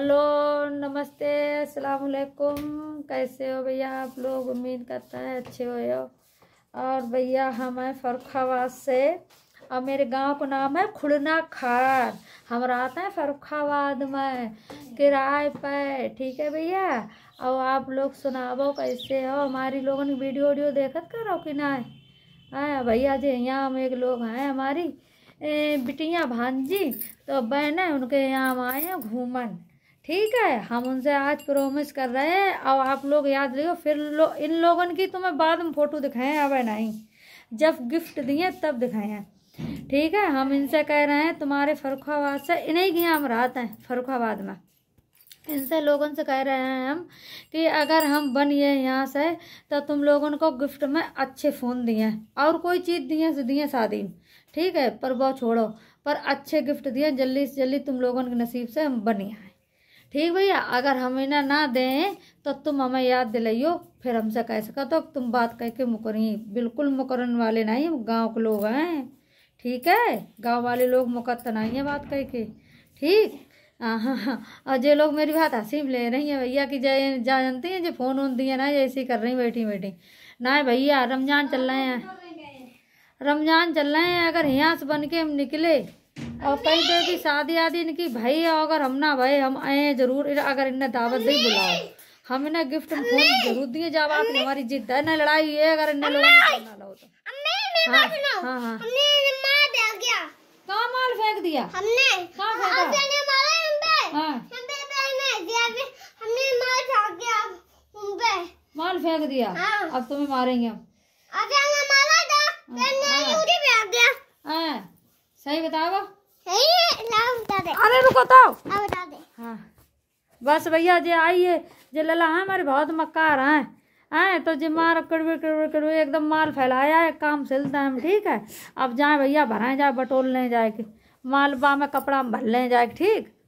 Hello नमस्ते अस्सलाम वालेकुम कैसे हो भैया आप लोग उम्मीद करते हैं अच्छे हो और भैया हम हैं फरुखाबाद से और मेरे गांव का नाम है खुड़ना खार हम रहते हैं फरुखाबाद में किराए पर ठीक है भैया और आप लोग सुनाबो कैसे हो हमारी लोगों ने वीडियो वीडियो देखत करो कि ना है भैया जी यहाँ हम एक लोग हैं हमारी बिटिया भांजी तो बहन है उनके यहाँ हम आए हैं घूमन ठीक है हम उनसे आज प्रोमिस कर रहे हैं अब आप लोग याद रखो फिर लो इन लोगों की तुम्हें बाद में फ़ोटो दिखाएं अब नहीं जब गिफ्ट दिए तब दिखाएं ठीक है हम इनसे कह रहे हैं तुम्हारे फरुखाबाद से इन्हीं की हम रात हैं फरुखाबाद में इनसे लोगों से कह रहे हैं हम कि अगर हम बन गए यहाँ से तो तुम लोगों को गिफ्ट में अच्छे फ़ोन दिए और कोई चीज़ दिए दिए शादी ठीक है पर वो छोड़ो पर अच्छे गिफ्ट दिए जल्दी से जल्दी तुम लोगों के नसीब से हम बन आए ठीक भैया अगर हम इन्हें ना दें तो तुम हमें याद दिलाइयो फिर हमसे कह सका तो तुम बात कह के मुकरी बिल्कुल मुकरन वाले नहीं गांव के लोग हैं ठीक है गांव वाले लोग मुकत नहीं है बात कह के ठीक हाँ और जो लोग मेरी बात हंसी ले रही हैं भैया कि जय जा जानते हैं जो फ़ोन वोन दिए ना ऐसे कर रही बैठी बैठी ना भैया रमजान चल रहे हैं रमजान चल रहे हैं अगर यहाँ से बन के हम निकले और कही दे कि शादी आदि इनकी भाई है अगर हम ना भाई हम आए जरूर अगर इन्हें दावत दे बुलाओ हम इन्हें गिफ्ट फोन जरूर दिए जब आप हमारी जिद है ना लड़ाई है अगर इन्हें लोग ने तो। हाँ, हाँ हाँ हाँ माल फेंक दिया हमने हाँ। माल फेंक दिया हाँ। अब तुम्हें मारेंगे हम अगर हमने मारा था तो आ, फेंक दिया हाँ सही बताओ अरे रुको तो हाँ। बस भैया जे आइए जे लला है हाँ, हमारे बहुत मक्कार हैं आए तो जे मार कड़वे कड़वे कड़वे एकदम माल फैलाया है काम सिलता हम ठीक है अब जाए भैया भराए जाए बटोल ले जाए माल बा में कपड़ा में भर ले जाए ठीक